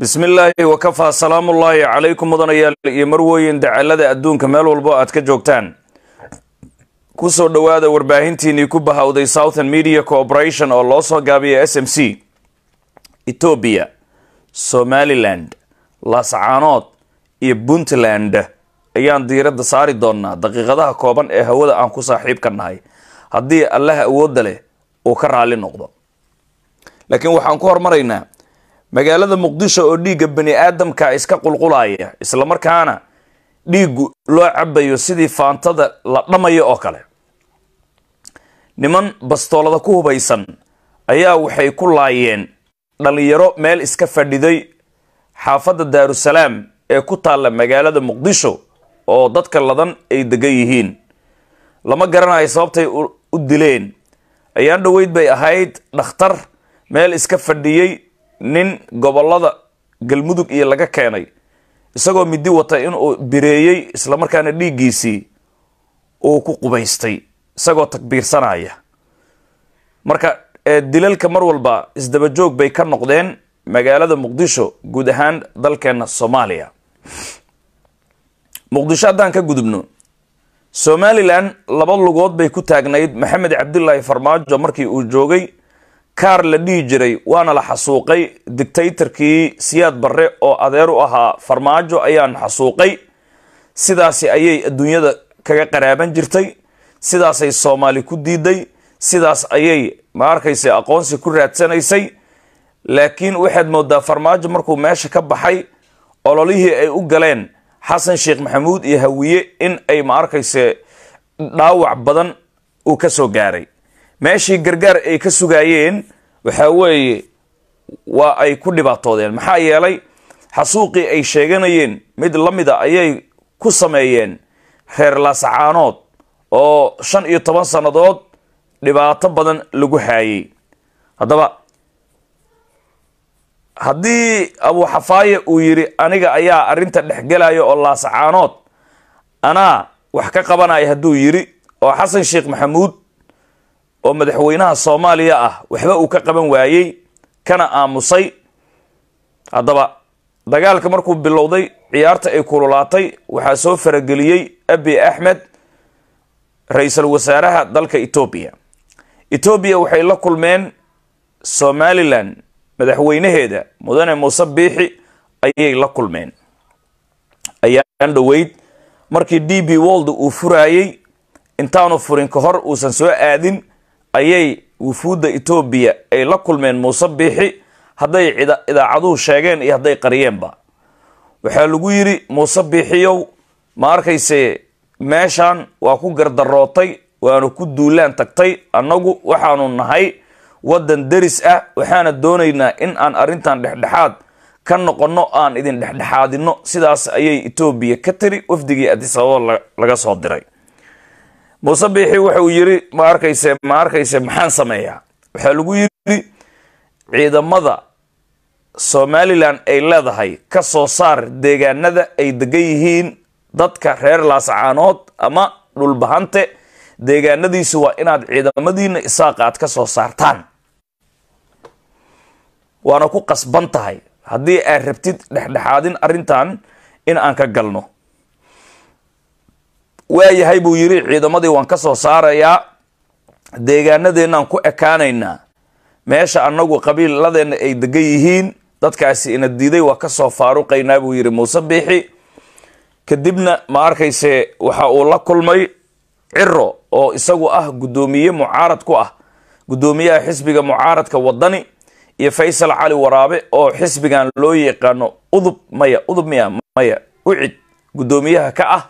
bismi illaahi wakafaa salaam ullaahi calaykum mudanayaal iyo marwooyin dacalada adduunka meel walbo aad ka joogtaan ku soo dhowaada warbaahintiinnii ku bahawday southern media corporation oo loo soo gaabiyay s m c etoobiya somalilan laascaanood iyo puntland ayaan diiradda saari doonnaa daqiiqadaha kooban ee hawada aan ku saaxiibka nahay haddii allaha awoodda leh uu ka raalli noqdo laakiin waxaan ku hormaraynaa magaalada muqdisho oo dhiigga bani aadamka ah iska qulqulaya islamarkaana dhiiggu loo cabayo sidii faantada la dhamayo oo kale niman bastoolada ku hubaysan ayaa waxay ku laayeen dhalinyaro meel iska fadhiday xaafadda daarusalaam ee ku taalla magaalada muqdisho oo dadka ladan ay degan yihiin lama garanayo sababtay u dileen ayaan dhoweyd bay ahayd dhakhtar meel iska fadhiyey nin gobollada galmudug iyo laga keenay isagoo midi wata inuu bireeyey islamarkaana dhiiggiisii uu ku qubaystay isagoo takbiirsanaya marka dilalka mar walba isdabajoog bay ka noqdeen magaalada muqdisho guud ahaan dalkeena soomaaliya muqdisho haddaan ka gudubno somalilan laba lugood bay ku taagnayd maxamed cabdilaahi farmaajo markii uu joogay kaar la dhihi jiray waana la xasuuqay dictaytorkii siyaad barre oo adeer u ahaa farmaajo ayaan xasuuqay sidaasi ayay adduunyada kaga qaraaban jirtay sidaasay soomaali ku diiday sidaas ayay ma arkaysa aqoonsi ku raadsanaysay laakiin waxaad moodaa farmaajo markuu meesha ka baxay ololihii ay u galeen xasan sheekh maxamuud iyo hawiye in ay ma arkayse dhaawac badan uu ka soo gaaray meeshii gargaar ay ka sugaayeen waxaa weeye waa ay ku dhibaatoodeen maxaa yeelay xasuuqii ay sheeganayeen mid la mida ayay ku sameeyeen reer laascaanood oo shan iyo toban sannadood dhibaato badan lagu haayey haddaba haddii abuu xafaaye uu yidhi aniga ayaa arrinta dhexgelaya oo laascaanood anaa wax ka qabanaya hadduu yidhi oo xasan sheekh maxamuud oo madaxweynaha soomaaliya ah waxba uu ka qaban waayey kana aamusay haddaba dagaalka markuu bilowday ciyaarta ay kululaatay waxaa soo farageliyey abi axmed ra-iisul wasaaraha dalka etoobiya etoobiya waxay la kulmeen somalilan madaxweynaheeda mudane muuse biixi ayay la kulmeen ayaan dhoweyd markii d b world uu furaayey intaanu furin ka hor uusan soo aadin ayay wufuudda etoobiya ay la kulmeen muuse biixi hadday idaacaduhu sheegeen iyo hadday qariyeenba waxaa lagu yidhi muuse biixiyow ma arkayse meeshan waa ku gardarootay waanu ku duulaan tagtay annagu waxaanu nahay waddan deris ah waxaana doonaynaa in aan arrintan dhexdhexaad ka noqonno aan idin dhexdhexaadinno sidaas ayay etoobiya ka tiri wafdigii addisababa laga soo diray muuse biixi wuxuu yiri ma arkayse ma arkayse maxaan sameeyaa waxaa lagu yiri ciidamada somalilan ay leedahay ka soo saar deegaanada ay degan yihiin dadka reer laascaanood ama dhulbahante deegaanadiisu waa inaad ciidamadiina isaaqa aad ka soo saartaan waana ku qasban tahay haddii aad rabtid dhexdhexaadin arrintan in aan ka galno waayahay buu yidhi ciidamadii waan ka soo saarayaa deegaanadeennan ku ekaanaynaa meesha annagu qabiiladeenna ay degan yihiin dadkaasi ina diiday waa ka soo faaruqaynaa buu yidhi muuse biixi kadibna ma arkayse waxa uu la kulmay ciro oo isagu ah guddoomiye mucaarad ku ah guddoomiyaha xisbiga mucaaradka wadani iyo faysal cali waraabe oo xisbigan loo yaqaano udub maya udub miya maya ucid guddoomiyaha ka ah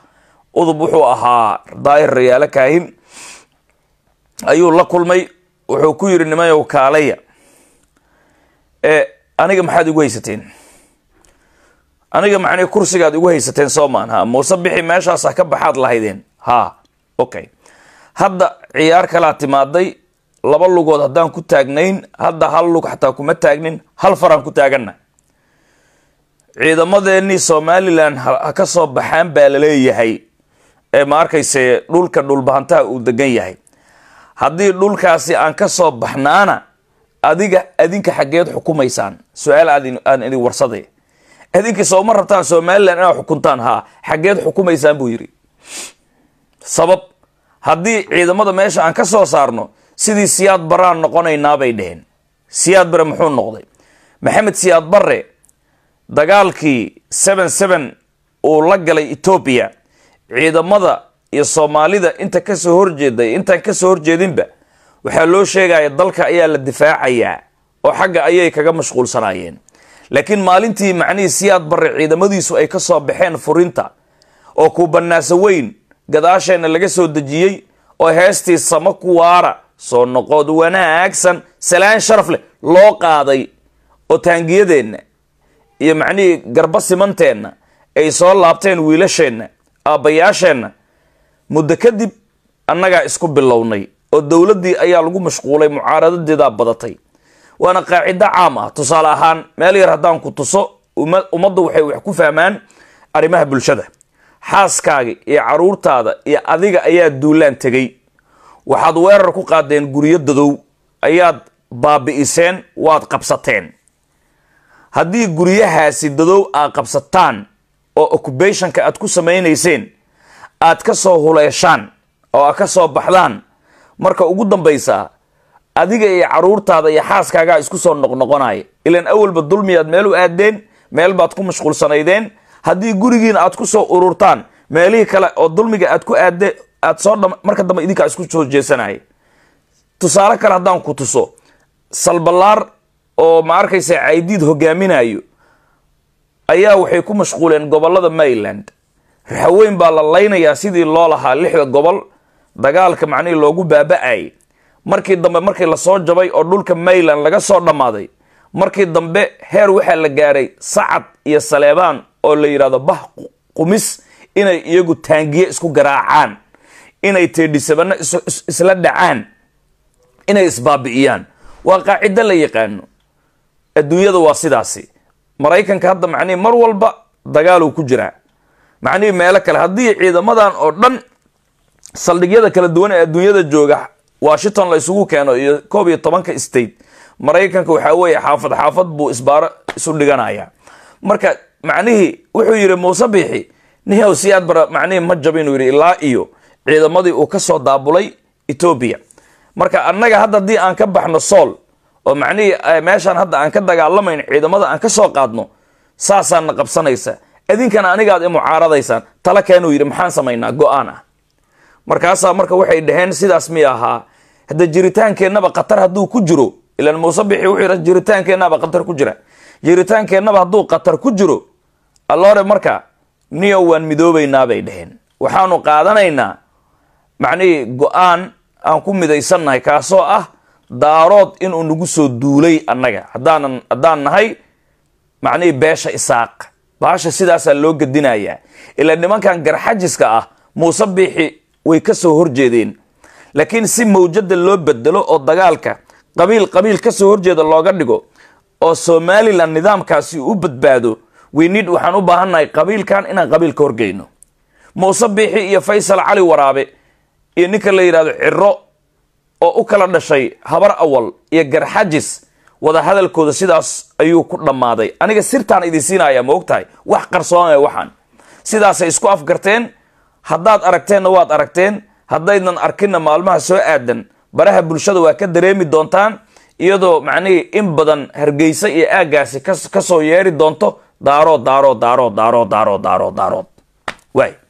udub wuxuu ahaa daair rayaalo kaahin ayuu la kulmay wuxuu ku yidhi nimayow kaalaya ee aniga maxaad igu haysateen aniga macnii kursigaad igu haysateen soo maaha muuse bixi meeshaasa ah ka baxaad lahaydeen ha okay hadda ciyaar kalaa timaaday laba lugood haddaan ku taagnayn hadda hal lug xataa kuma taagnin hal faraan ku taaganna ciidamadeenii somalilan ha ka soo baxaan baa laleeyahay ma arkayse dhulka dhulbahantaha uu degan yahay haddii dhulkaasi aan ka soo baxnaana adiga adinka xaggeed xukumaysaan su-aal aan idin warsaday adinka sooma rabtaan somalilan inaad xukuntaan haa xaggeed xukumaysaan buu yidhi sabab haddii ciidamada meesha aan ka soo saarno sidii siyaad baraan noqonaynaa bay dheheen siyaad bare muxuu noqday maxamed siyaad barre dagaalkii seven seven uu la galay etoobiya ciidamada iyo soomaalida inta kasoo horjeeday intaan kasoo horjeedinba waxaa loo sheegaya dalka ayaa la difaacayaa oo xagga ayay kaga mashquulsanayeen laakiin maalintii macnihii siyaad barre ciidamadiisu ay ka soo baxeen furinta oo kuubanaaso weyn gadaasheenna laga soo dejiyey oo heestii sama ku waara soo noqood wanaagsan salaan sharaf leh loo qaaday oo taangiyadeenna iyo macnihii garba simanteenna ay soo laabteen wiilasheenna aabbayaasheenna muddo kadib annagaa isku bilownay oo dowladdii ayaa lagu mashquulay mucaaradadeedaa badatay waana qaacido caam ah tusaale ahaan meel yar haddaan ku tuso ummadda waxay wax ku fahmaan arrimaha bulshada xaaskaaga iyo carruurtaada iyo adiga ayaa duulaan tegay waxaad weerar ku qaadeen guryo dadow ayaad baabi'iseen waad qabsateen haddii guryahaasi dadow aad qabsataan oo occubationka aad ku samaynayseen aad ka soo huleeshaan oo aad ka soo baxdaan marka ugu dambaysa adiga iyo caruurtaada iyo xaaskaagaa isku soo noqnoqonaya ilaan awalba dulmiyaad meel u aadeen meel baad ku mashquulsanaydeen haddii gurigiina aad ku soo ururtaan meelihii kale oo dulmiga aad ku aade aad soo marka dambe idinkaa isku soo jeesanaya tusaale kale haddaan ku tuso salballaar oo ma arkaysa caydiid hogaaminayo ayaa waxay ku mashquuleen gobollada maryland raxaweyn baa la laynayaa sidii loo lahaa lixda gobol dagaalka macnihii loogu baaba-ayay markii dambe markii lasoo jabay oo dhulka maryland laga soo dhammaaday markii dambe heer waxaa la gaaray sacad iyo saleebaan oo la yidhahdo bah qumis inay iyagu taangiye isku garaacaan inay teedhisabano isla dhacaan inay isbaabi'iyaan waa qaacido la yaqaano adduunyada waa sidaasi maraykanka hadda macnihii mar walba dagaaluu ku jiraa macnihii meelo kale haddii ciidamadan oo dhan saldhigyada kala duwan ee adduunyada jooga washington la keeno iyo koob iyo tobanka state maraykanka waxaa weeye xaafad xaafad buu isbaaro isu dhiganaya marka macnihii wuxuu yidhi muuse biixi nihow si aad bara macnihii ma jab inuu yidhi ilaa iyo ciidamadii uu ka soo daabulay etoobiya marka annaga hadda haddii aan ka baxno sool oo macnihii eh, meeshaan hadda aan ka dagaalamayn ciidamada aan ka soo qaadno saasaana qabsanaysa idinkana anigaad i tala keenuu yidhi maxaan samaynaa go-aan ah markaasaa marka waxay dhaheen sidaas mi ahaa hadda jiritaankeennaba khatar hadduu ku jiro ilaan muuse bixi wuxuu yidhi jiritaankeennaaba khatar ku jira jiritaankeenaba hadduu khatar ku jiro alloore marka niyo waan midoobaynaa bay dhaheen waxaanu qaadanaynaa macnihii go-aan aan ku midaysannahay kaasoo ah daarood inuu nagu soo duulay annaga haddaanan haddaan nahay macnihii beesha isaaq baasha sidaasaa loo gedinayaa ilaa nimankan garxajiska ah muuse biixi way ka soo horjeedeen laakiin si mawjada loo bedelo oo dagaalka qabiil qabiil ka soo horjeeda looga dhigo oo somalilan nidaamkaasi u badbaado weynid waxaan u baahannahay qabiilkan inaan qabiil ka horgeyno muuse biixi iyo faysal cali waraabe iyo ninka la yidhahdo ciro oo u kala dhashay habar awal iyo garxajis wadahadalkooda sidaas ayuu ku dhammaaday aniga sirtaan idin siinaya ma ogtahay wax qarsoonaya waxaan sidaasay isku afgarteen haddaad aragteenna waad aragteen haddaynan arkinna maalmaha soo aadan baraha bulshada waa ka dareemi doontaan iyadoo macnihii in badan hargeysa iyo aaggaasi kasoo yeeri doonto daarood daarood daarood daarood daarood daarood daarood waay